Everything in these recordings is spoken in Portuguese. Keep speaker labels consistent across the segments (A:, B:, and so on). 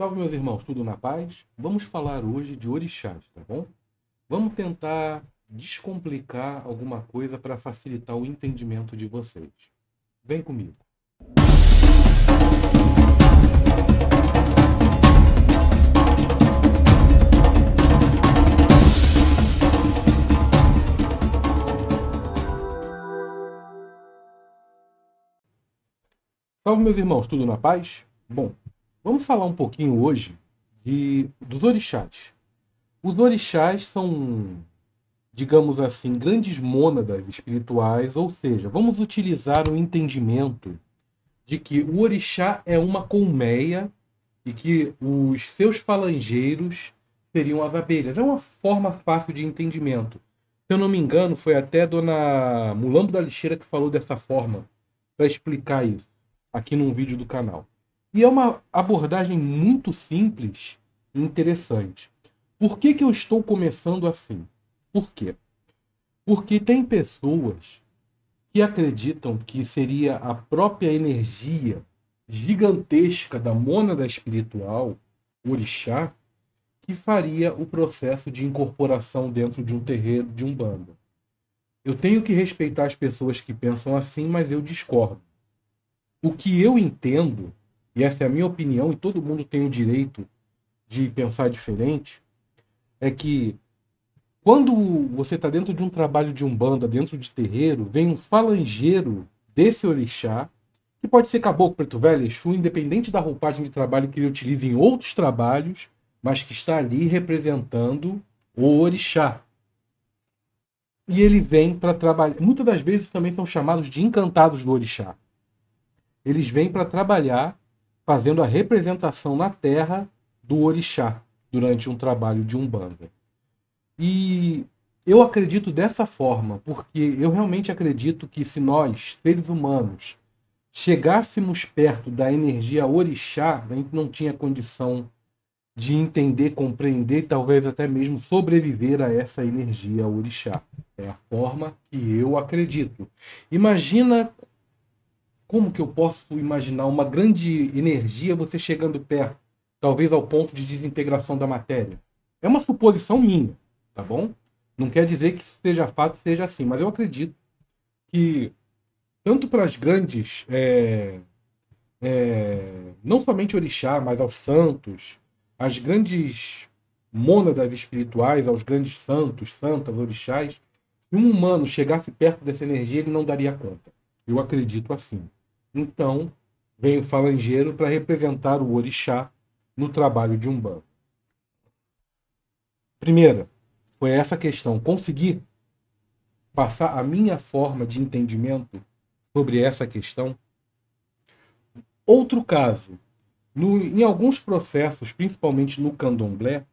A: Salve, meus irmãos, tudo na paz? Vamos falar hoje de orixás, tá bom? Vamos tentar descomplicar alguma coisa para facilitar o entendimento de vocês. Vem comigo. Salve, meus irmãos, tudo na paz? Bom, Vamos falar um pouquinho hoje de, dos orixás. Os orixás são, digamos assim, grandes mônadas espirituais, ou seja, vamos utilizar o entendimento de que o orixá é uma colmeia e que os seus falangeiros seriam as abelhas. É uma forma fácil de entendimento. Se eu não me engano, foi até dona Mulambo da Lixeira que falou dessa forma para explicar isso aqui num vídeo do canal. E é uma abordagem muito simples e interessante. Por que, que eu estou começando assim? Por quê? Porque tem pessoas que acreditam que seria a própria energia gigantesca da mônada espiritual, orixá, que faria o processo de incorporação dentro de um terreiro de um bando. Eu tenho que respeitar as pessoas que pensam assim, mas eu discordo. O que eu entendo e essa é a minha opinião, e todo mundo tem o direito de pensar diferente, é que quando você está dentro de um trabalho de umbanda, dentro de terreiro, vem um falangeiro desse orixá, que pode ser caboclo, preto velho, exu, independente da roupagem de trabalho que ele utiliza em outros trabalhos, mas que está ali representando o orixá. E ele vem para trabalhar. Muitas das vezes também são chamados de encantados do orixá. Eles vêm para trabalhar fazendo a representação na terra do orixá durante um trabalho de umbanda. E eu acredito dessa forma, porque eu realmente acredito que se nós, seres humanos, chegássemos perto da energia orixá, a gente não tinha condição de entender, compreender, talvez até mesmo sobreviver a essa energia orixá. É a forma que eu acredito. Imagina como que eu posso imaginar uma grande energia você chegando perto, talvez ao ponto de desintegração da matéria? É uma suposição minha, tá bom? Não quer dizer que seja fato, seja assim, mas eu acredito que tanto para as grandes, é, é, não somente orixá, mas aos santos, as grandes mônadas espirituais, aos grandes santos, santas, orixás, se um humano chegasse perto dessa energia, ele não daria conta. Eu acredito assim. Então, vem o falangeiro para representar o orixá no trabalho de Umbanda. Primeira, foi essa questão. Consegui passar a minha forma de entendimento sobre essa questão? Outro caso, no, em alguns processos, principalmente no candomblé,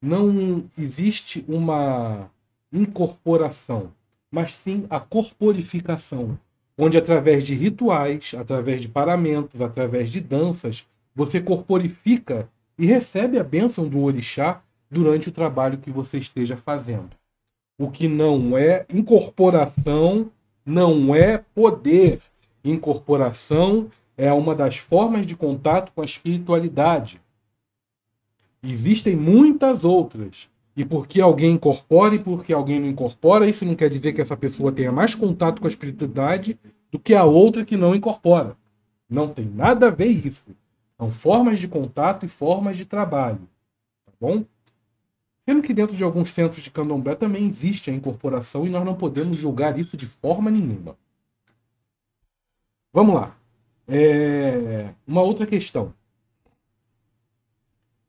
A: não existe uma incorporação, mas sim a corporificação onde através de rituais, através de paramentos, através de danças, você corporifica e recebe a bênção do orixá durante o trabalho que você esteja fazendo. O que não é incorporação, não é poder. Incorporação é uma das formas de contato com a espiritualidade. Existem muitas outras, e porque alguém incorpora e porque alguém não incorpora, isso não quer dizer que essa pessoa tenha mais contato com a espiritualidade do que a outra que não incorpora. Não tem nada a ver isso. São formas de contato e formas de trabalho. Tá bom? Sendo que dentro de alguns centros de candomblé também existe a incorporação e nós não podemos julgar isso de forma nenhuma. Vamos lá. É... Uma outra questão.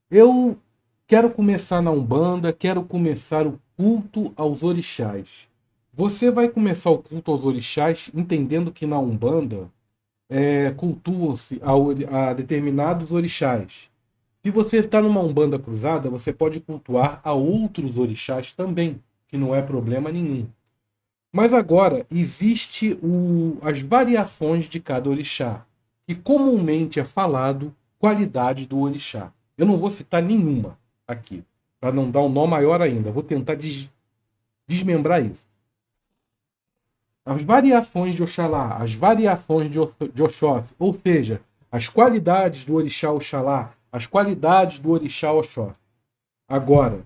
A: Eu Quero começar na Umbanda, quero começar o culto aos orixás. Você vai começar o culto aos orixás entendendo que na Umbanda é, cultuam-se a, a determinados orixás. Se você está numa Umbanda cruzada, você pode cultuar a outros orixás também, que não é problema nenhum. Mas agora existe o, as variações de cada orixá, e comumente é falado qualidade do orixá. Eu não vou citar nenhuma, aqui, para não dar um nó maior ainda. Vou tentar des... desmembrar isso. As variações de Oxalá, as variações de, o... de Oxóssi, ou seja, as qualidades do orixá Oxalá, as qualidades do orixá Oxóssi. Agora,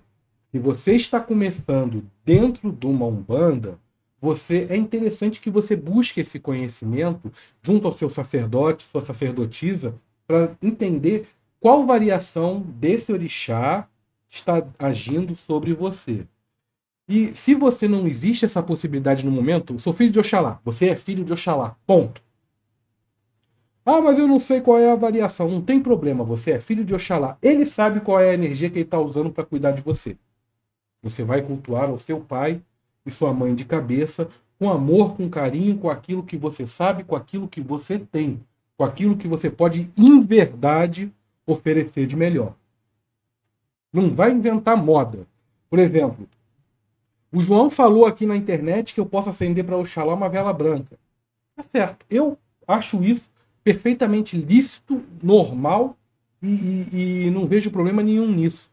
A: se você está começando dentro de uma umbanda, você é interessante que você busque esse conhecimento junto ao seu sacerdote, sua sacerdotisa, para entender qual variação desse orixá está agindo sobre você. E se você não existe essa possibilidade no momento, sou filho de Oxalá. Você é filho de Oxalá. Ponto. Ah, mas eu não sei qual é a variação. Não tem problema. Você é filho de Oxalá. Ele sabe qual é a energia que ele está usando para cuidar de você. Você vai cultuar o seu pai e sua mãe de cabeça com amor, com carinho, com aquilo que você sabe, com aquilo que você tem, com aquilo que você pode, em verdade, oferecer de melhor. Não vai inventar moda. Por exemplo, o João falou aqui na internet que eu posso acender para Oxalá uma vela branca. Tá certo. Eu acho isso perfeitamente lícito, normal e, e, e não vejo problema nenhum nisso.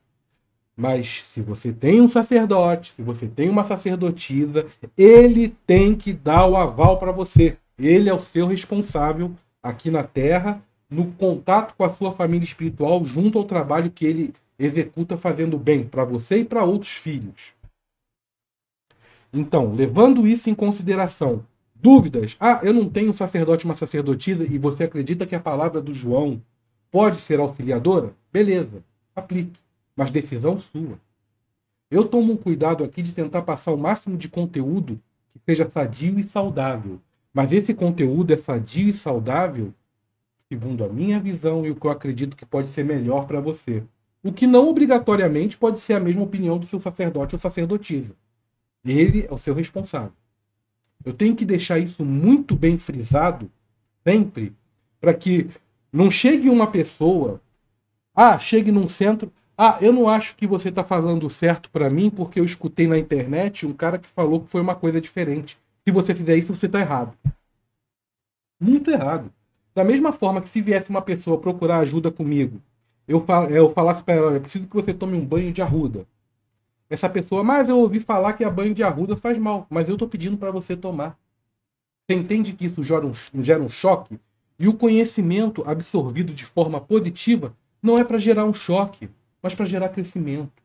A: Mas se você tem um sacerdote, se você tem uma sacerdotisa, ele tem que dar o aval para você. Ele é o seu responsável aqui na terra, no contato com a sua família espiritual, junto ao trabalho que ele executa fazendo bem para você e para outros filhos. Então, levando isso em consideração, dúvidas. Ah, eu não tenho sacerdote, uma sacerdotisa e você acredita que a palavra do João pode ser auxiliadora? Beleza, aplique, mas decisão sua. Eu tomo o cuidado aqui de tentar passar o máximo de conteúdo que seja sadio e saudável. Mas esse conteúdo é sadio e saudável, segundo a minha visão e o que eu acredito que pode ser melhor para você o que não obrigatoriamente pode ser a mesma opinião do seu sacerdote ou sacerdotisa. Ele é o seu responsável. Eu tenho que deixar isso muito bem frisado sempre, para que não chegue uma pessoa, ah, chegue num centro, ah, eu não acho que você está falando certo para mim porque eu escutei na internet um cara que falou que foi uma coisa diferente. Se você fizer isso, você está errado. Muito errado. Da mesma forma que se viesse uma pessoa procurar ajuda comigo eu, fal, é, eu falasse para ela, preciso que você tome um banho de arruda. Essa pessoa, mas eu ouvi falar que a banho de arruda faz mal, mas eu estou pedindo para você tomar. Você entende que isso gera um, gera um choque? E o conhecimento absorvido de forma positiva não é para gerar um choque, mas para gerar crescimento.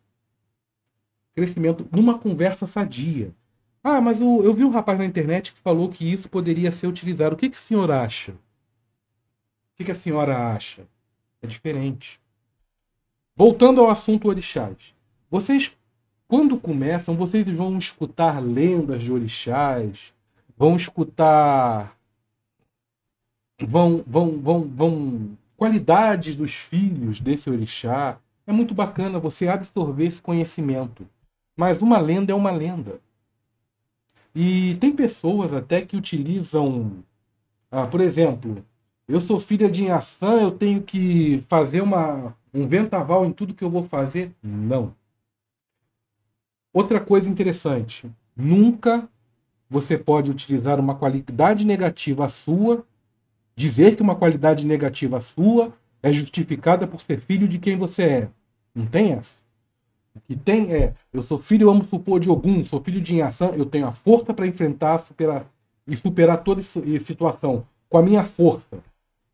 A: Crescimento numa conversa sadia. Ah, mas eu, eu vi um rapaz na internet que falou que isso poderia ser utilizado. O que, que a senhora acha? O que, que a senhora acha? É diferente. Voltando ao assunto orixás. Vocês, quando começam, vocês vão escutar lendas de orixás, vão escutar. Vão, vão, vão, vão. Qualidades dos filhos desse orixá. É muito bacana você absorver esse conhecimento. Mas uma lenda é uma lenda. E tem pessoas até que utilizam, ah, por exemplo, eu sou filha de Inhaçã, eu tenho que fazer uma um ventaval em tudo que eu vou fazer? Não. Outra coisa interessante: nunca você pode utilizar uma qualidade negativa sua, dizer que uma qualidade negativa sua é justificada por ser filho de quem você é. Não tem essa. O que tem é: eu sou filho, vamos supor, de algum, sou filho de Inhaçã, eu tenho a força para enfrentar superar, e superar toda situação com a minha força.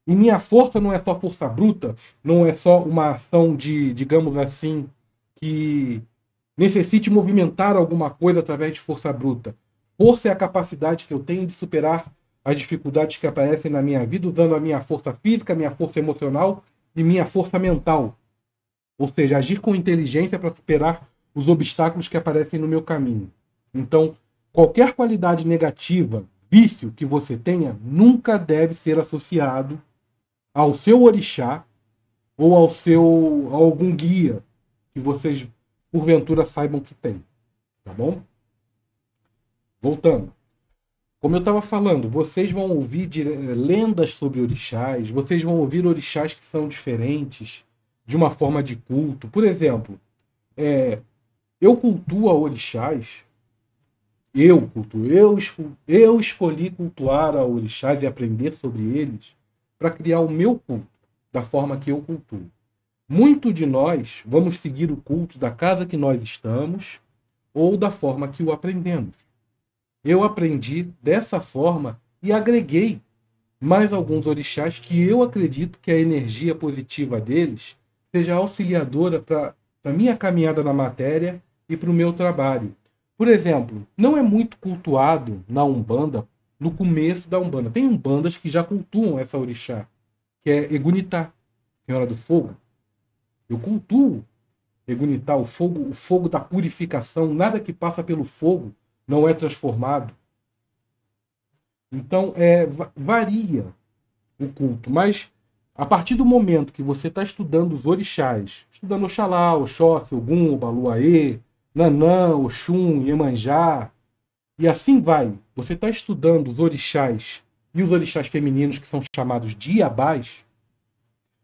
A: E minha força não é só força bruta, não é só uma ação de, digamos assim, que necessite movimentar alguma coisa através de força bruta. Força é a capacidade que eu tenho de superar as dificuldades que aparecem na minha vida usando a minha força física, minha força emocional e minha força mental. Ou seja, agir com inteligência para superar os obstáculos que aparecem no meu caminho. Então, qualquer qualidade negativa, vício que você tenha, nunca deve ser associado ao seu orixá ou ao seu a algum guia que vocês porventura saibam que tem, tá bom? Voltando. Como eu estava falando, vocês vão ouvir lendas sobre orixás, vocês vão ouvir orixás que são diferentes de uma forma de culto. Por exemplo, é, eu cultuo a orixás, eu cultuo, eu, eu escolhi cultuar a orixás e aprender sobre eles para criar o meu culto, da forma que eu cultuo. Muito de nós vamos seguir o culto da casa que nós estamos ou da forma que o aprendemos. Eu aprendi dessa forma e agreguei mais alguns orixás que eu acredito que a energia positiva deles seja auxiliadora para a minha caminhada na matéria e para o meu trabalho. Por exemplo, não é muito cultuado na Umbanda no começo da Umbanda. Tem Umbandas que já cultuam essa orixá, que é Egunitá, Senhora do Fogo. Eu cultuo Egunitá, o fogo, o fogo da purificação, nada que passa pelo fogo não é transformado. Então, é, varia o culto, mas a partir do momento que você está estudando os orixás, estudando Oxalá, Oxóssi, Ogum, Baluaê, Nanã, Oxum, Iemanjá, e assim vai. Você está estudando os orixás e os orixás femininos que são chamados de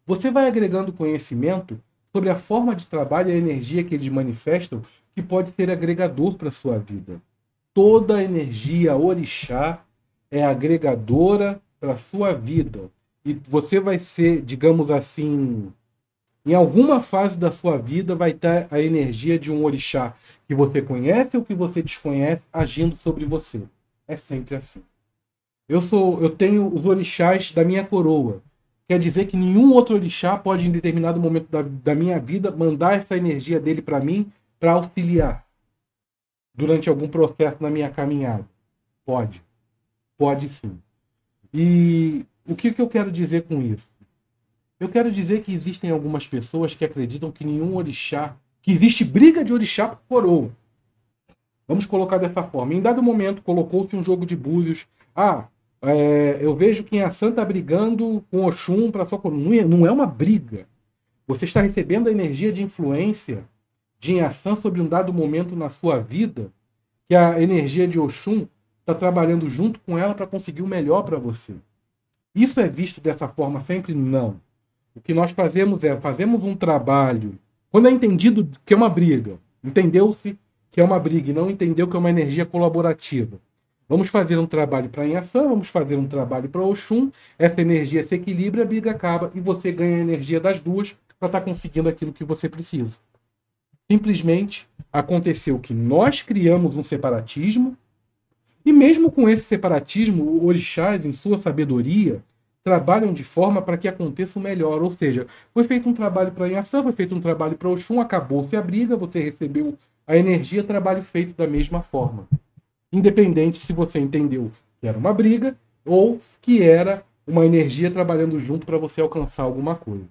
A: Você vai agregando conhecimento sobre a forma de trabalho e a energia que eles manifestam, que pode ser agregador para a sua vida. Toda a energia orixá é agregadora para a sua vida. E você vai ser, digamos assim, em alguma fase da sua vida vai ter a energia de um orixá que você conhece ou que você desconhece agindo sobre você. É sempre assim. Eu sou, eu tenho os orixás da minha coroa. Quer dizer que nenhum outro orixá pode, em determinado momento da, da minha vida, mandar essa energia dele para mim para auxiliar durante algum processo na minha caminhada. Pode. Pode sim. E o que, que eu quero dizer com isso? Eu quero dizer que existem algumas pessoas que acreditam que nenhum orixá, que existe briga de orixá por coroa. Vamos colocar dessa forma. Em dado momento, colocou-se um jogo de búzios. Ah, é, eu vejo que é a Santa brigando com Oxum para sua coroa. Não é, não é uma briga. Você está recebendo a energia de influência de Inhaçã sobre um dado momento na sua vida, que a energia de Oxum está trabalhando junto com ela para conseguir o melhor para você. Isso é visto dessa forma sempre? Não. O que nós fazemos é, fazemos um trabalho. Quando é entendido que é uma briga, entendeu-se que é uma briga e não entendeu que é uma energia colaborativa. Vamos fazer um trabalho para Inação, vamos fazer um trabalho para Oxum, essa energia se equilibra, a briga acaba e você ganha a energia das duas para estar tá conseguindo aquilo que você precisa. Simplesmente aconteceu que nós criamos um separatismo e mesmo com esse separatismo, o Orixás, em sua sabedoria, trabalham de forma para que aconteça o melhor. Ou seja, foi feito um trabalho para inação, foi feito um trabalho para Oxum, acabou-se a briga, você recebeu a energia, trabalho feito da mesma forma. Independente se você entendeu que era uma briga ou que era uma energia trabalhando junto para você alcançar alguma coisa.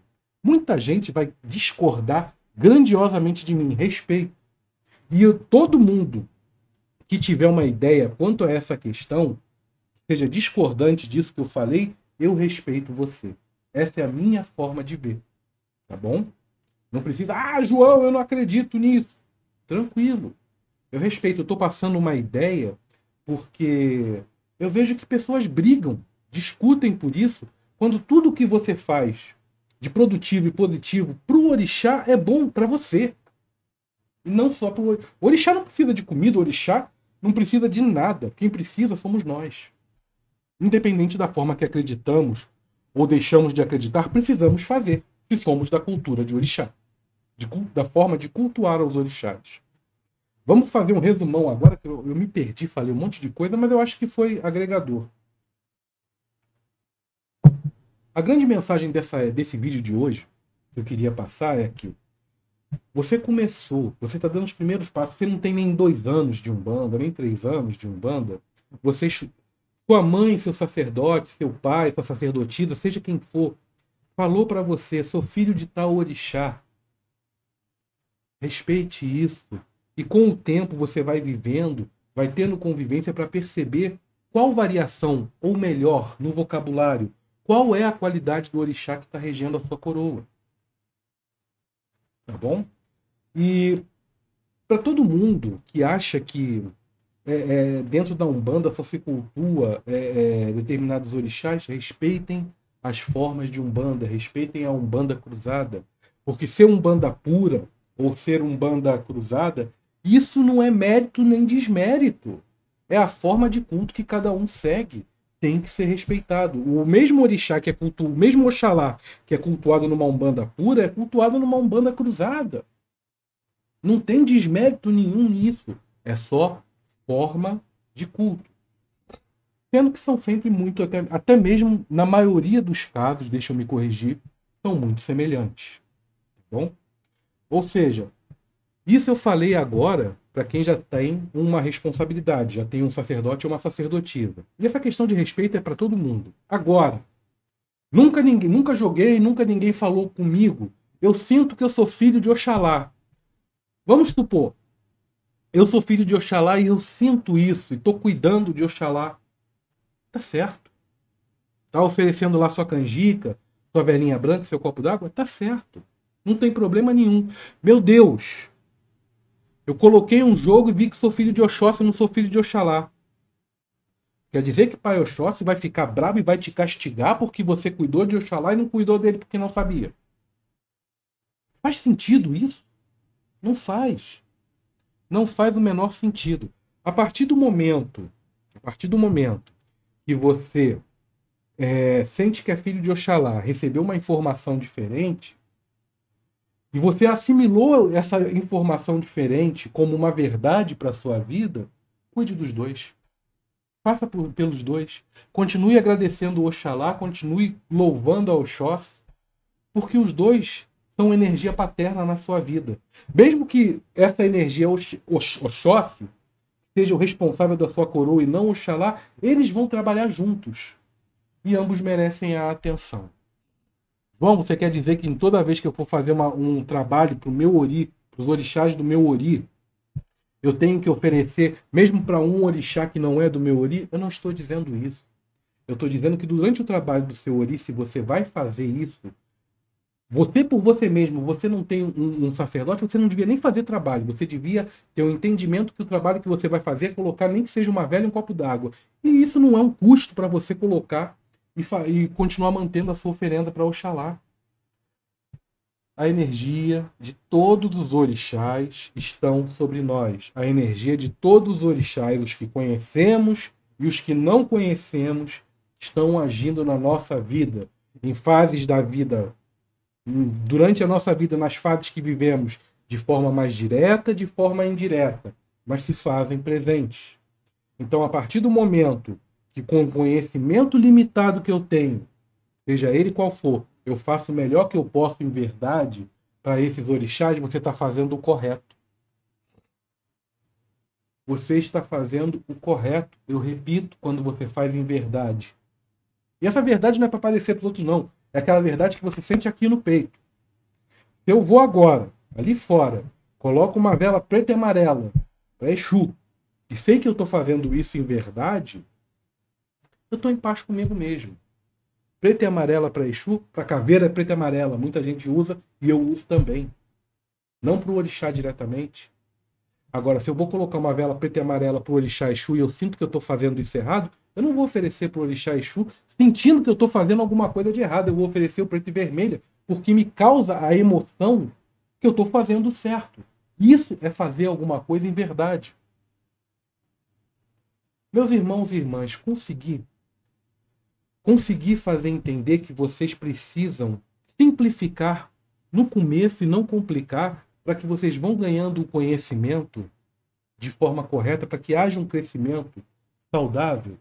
A: Muita gente vai discordar grandiosamente de mim, respeito. E eu, todo mundo que tiver uma ideia quanto a essa questão, seja discordante disso que eu falei, eu respeito você. Essa é a minha forma de ver. Tá bom? Não precisa, ah, João, eu não acredito nisso. Tranquilo. Eu respeito, eu estou passando uma ideia porque eu vejo que pessoas brigam, discutem por isso, quando tudo que você faz de produtivo e positivo para o orixá é bom para você. E não só o orixá. O orixá não precisa de comida, o orixá não precisa de nada. Quem precisa somos nós. Independente da forma que acreditamos ou deixamos de acreditar, precisamos fazer, se somos da cultura de orixá, de, da forma de cultuar os orixás. Vamos fazer um resumão agora, que eu, eu me perdi, falei um monte de coisa, mas eu acho que foi agregador. A grande mensagem dessa, desse vídeo de hoje que eu queria passar é que você começou, você está dando os primeiros passos, você não tem nem dois anos de Umbanda, nem três anos de Umbanda, você sua mãe, seu sacerdote, seu pai, sua sacerdotisa, seja quem for, falou para você: sou filho de tal orixá. Respeite isso. E com o tempo você vai vivendo, vai tendo convivência para perceber qual variação, ou melhor, no vocabulário, qual é a qualidade do orixá que está regendo a sua coroa. Tá bom? E para todo mundo que acha que é, é, dentro da Umbanda só se cultua é, é, determinados orixás, respeitem as formas de Umbanda, respeitem a Umbanda cruzada. Porque ser Umbanda pura ou ser Umbanda cruzada, isso não é mérito nem desmérito. É a forma de culto que cada um segue. Tem que ser respeitado. O mesmo orixá que é cultuado, o mesmo Oxalá que é cultuado numa Umbanda pura, é cultuado numa Umbanda cruzada. Não tem desmérito nenhum nisso. É só forma de culto. Sendo que são sempre muito, até, até mesmo na maioria dos casos, deixa eu me corrigir, são muito semelhantes. Tá bom? Ou seja, isso eu falei agora para quem já tem uma responsabilidade, já tem um sacerdote ou uma sacerdotisa. E essa questão de respeito é para todo mundo. Agora, nunca ninguém, nunca joguei, nunca ninguém falou comigo. Eu sinto que eu sou filho de Oxalá. Vamos supor, eu sou filho de Oxalá e eu sinto isso, e estou cuidando de Oxalá. Tá certo. Tá oferecendo lá sua canjica, sua velhinha branca, seu copo d'água? Tá certo. Não tem problema nenhum. Meu Deus, eu coloquei um jogo e vi que sou filho de Oxóssi, não sou filho de Oxalá. Quer dizer que pai Oxóssi vai ficar bravo e vai te castigar porque você cuidou de Oxalá e não cuidou dele porque não sabia. Faz sentido isso? Não faz não faz o menor sentido. A partir do momento, a partir do momento que você é, sente que é filho de Oxalá, recebeu uma informação diferente, e você assimilou essa informação diferente como uma verdade para a sua vida, cuide dos dois. Faça por, pelos dois. Continue agradecendo o Oxalá, continue louvando a Oxós, porque os dois são energia paterna na sua vida. Mesmo que essa energia Oxóssi seja o responsável da sua coroa e não Oxalá, eles vão trabalhar juntos. E ambos merecem a atenção. Bom, você quer dizer que em toda vez que eu for fazer uma, um trabalho para o meu Ori, para os orixás do meu Ori, eu tenho que oferecer, mesmo para um orixá que não é do meu Ori? Eu não estou dizendo isso. Eu estou dizendo que durante o trabalho do seu Ori, se você vai fazer isso, você por você mesmo, você não tem um, um, sacerdote, você não devia nem fazer trabalho. Você devia ter o um entendimento que o trabalho que você vai fazer é colocar nem que seja uma velha um copo d'água. E isso não é um custo para você colocar e, e, continuar mantendo a sua oferenda para Oxalá. A energia de todos os orixás estão sobre nós. A energia de todos os orixás, os que conhecemos e os que não conhecemos, estão agindo na nossa vida, em fases da vida durante a nossa vida, nas fases que vivemos, de forma mais direta, de forma indireta, mas se fazem presentes. Então, a partir do momento que, com o conhecimento limitado que eu tenho, seja ele qual for, eu faço o melhor que eu posso em verdade para esses orixás, você está fazendo o correto. Você está fazendo o correto, eu repito, quando você faz em verdade. E essa verdade não é para parecer para os outros, não. É aquela verdade que você sente aqui no peito. Se eu vou agora, ali fora, coloco uma vela preta e amarela para Exu, e sei que eu estou fazendo isso em verdade, eu estou em paz comigo mesmo. Preta e amarela para Exu, para caveira é preta e amarela. Muita gente usa e eu uso também. Não para o orixá diretamente. Agora, se eu vou colocar uma vela preta e amarela para o orixá Exu e eu sinto que eu estou fazendo isso errado, eu não vou oferecer para o orixá Exu sentindo que eu estou fazendo alguma coisa de errado. Eu vou oferecer o preto e vermelho porque me causa a emoção que eu estou fazendo certo. Isso é fazer alguma coisa em verdade. Meus irmãos e irmãs, conseguir, conseguir fazer entender que vocês precisam simplificar no começo e não complicar para que vocês vão ganhando o conhecimento de forma correta para que haja um crescimento saudável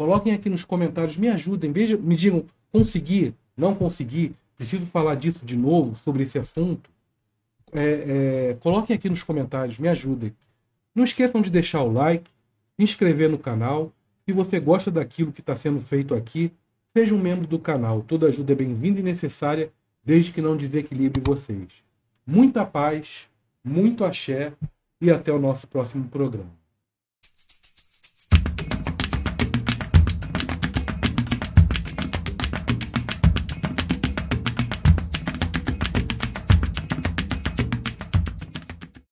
A: Coloquem aqui nos comentários, me ajudem, veja, me digam, consegui, não consegui, preciso falar disso de novo, sobre esse assunto. É, é, coloquem aqui nos comentários, me ajudem. Não esqueçam de deixar o like, se inscrever no canal. Se você gosta daquilo que está sendo feito aqui, seja um membro do canal. Toda ajuda é bem-vinda e necessária, desde que não desequilibre vocês. Muita paz, muito axé e até o nosso próximo programa.